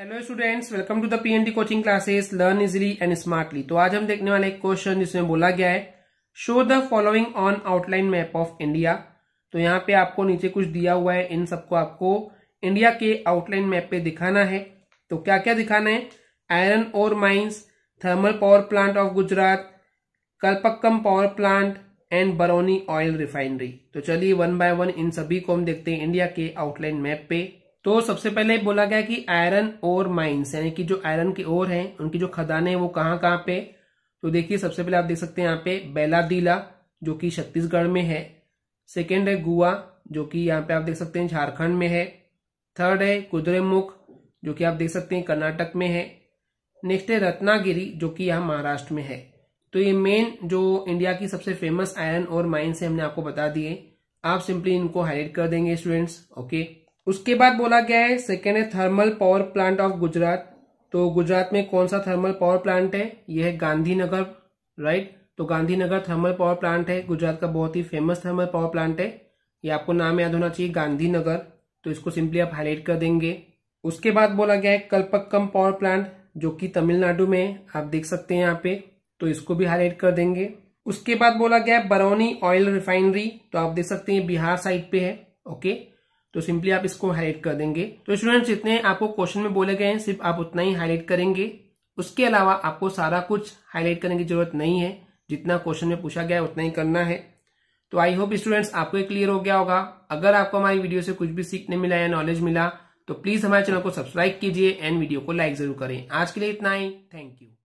hello students welcome to the PNT coaching classes learn easily and smartly तो आज हम देखने वाले एक क्वेश्चन जिसमें बोला गया है show the following on outline map of India तो यहाँ पे आपको नीचे कुछ दिया हुआ है इन सबको आपको इंडिया के आउटलाइन मैप पे दिखाना है तो क्या क्या दिखाना है आयरन और mines thermal power plant of Gujarat Kalpakkam power plant and Barauni oil refinery तो चलिए वन बाय वन इन सभी को हम देखते हैं इंडिया के आउटलाइन मैप पे तो सबसे पहले बोला गया कि आयरन और माइंस यानी कि जो आयरन के ओर हैं उनकी जो खदाने हैं वो कहाँ कहाँ पे तो देखिए सबसे पहले आप देख सकते हैं यहाँ पे बेलादीला जो कि छत्तीसगढ़ में है सेकेंड है गुआ जो कि यहाँ पे आप देख सकते हैं झारखंड में है थर्ड है कुद्रेमुख जो कि आप देख सकते हैं कर्नाटक में है नेक्स्ट है रत्नागिरी जो कि यहाँ महाराष्ट्र में है तो ये मेन जो इंडिया की सबसे फेमस आयरन और माइन्स है हमने आपको बता दिए आप सिंपली इनको हाईलाइट कर देंगे स्टूडेंट्स ओके उसके बाद बोला गया है सेकेंड है thermal power plant of Gujarat तो गुजरात में कौन सा थर्मल पावर प्लांट है यह है गांधीनगर राइट तो गांधीनगर थर्मल पावर प्लांट है गुजरात का बहुत ही फेमस थर्मल पावर प्लांट है यह आपको नाम याद होना चाहिए गांधीनगर तो इसको सिंपली आप हाईलाइट कर देंगे उसके बाद बोला गया है कल्पक्कम पावर प्लांट जो कि तमिलनाडु में है आप देख सकते हैं यहाँ पे तो इसको भी हाईलाइट कर देंगे उसके बाद बोला गया है बरौनी ऑयल रिफाइनरी तो आप देख सकते हैं बिहार साइड पे है ओके तो सिंपली आप इसको हाईलाइट कर देंगे तो स्टूडेंट्स जितने आपको क्वेश्चन में बोले गए हैं सिर्फ आप उतना ही हाईलाइट करेंगे उसके अलावा आपको सारा कुछ हाईलाइट करने की जरूरत नहीं है जितना क्वेश्चन में पूछा गया है उतना ही करना है तो आई होप स्टूडेंट्स आपको ये क्लियर हो गया होगा अगर आपको हमारी वीडियो से कुछ भी सीखने मिला या नॉलेज मिला तो प्लीज हमारे चैनल को सब्सक्राइब कीजिए एंड वीडियो को लाइक जरूर करें आज के लिए इतना ही थैंक यू